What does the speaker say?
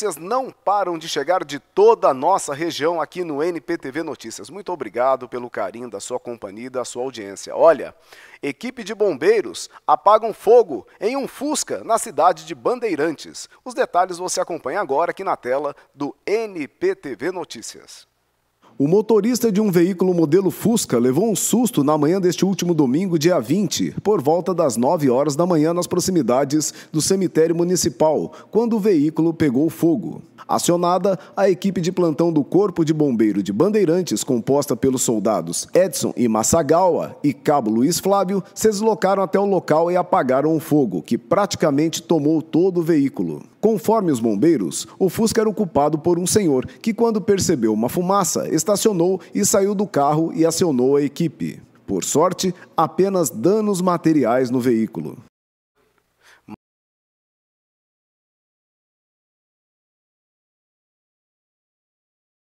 Notícias não param de chegar de toda a nossa região aqui no NPTV Notícias. Muito obrigado pelo carinho da sua companhia e da sua audiência. Olha, equipe de bombeiros apagam fogo em um Fusca na cidade de Bandeirantes. Os detalhes você acompanha agora aqui na tela do NPTV Notícias. O motorista de um veículo modelo Fusca levou um susto na manhã deste último domingo, dia 20, por volta das 9 horas da manhã, nas proximidades do cemitério municipal, quando o veículo pegou fogo. Acionada, a equipe de plantão do Corpo de Bombeiro de Bandeirantes, composta pelos soldados Edson e Massagawa e Cabo Luiz Flávio, se deslocaram até o local e apagaram o fogo, que praticamente tomou todo o veículo. Conforme os bombeiros, o Fusca era ocupado por um senhor que, quando percebeu uma fumaça, estava estacionou e saiu do carro e acionou a equipe. Por sorte, apenas danos materiais no veículo.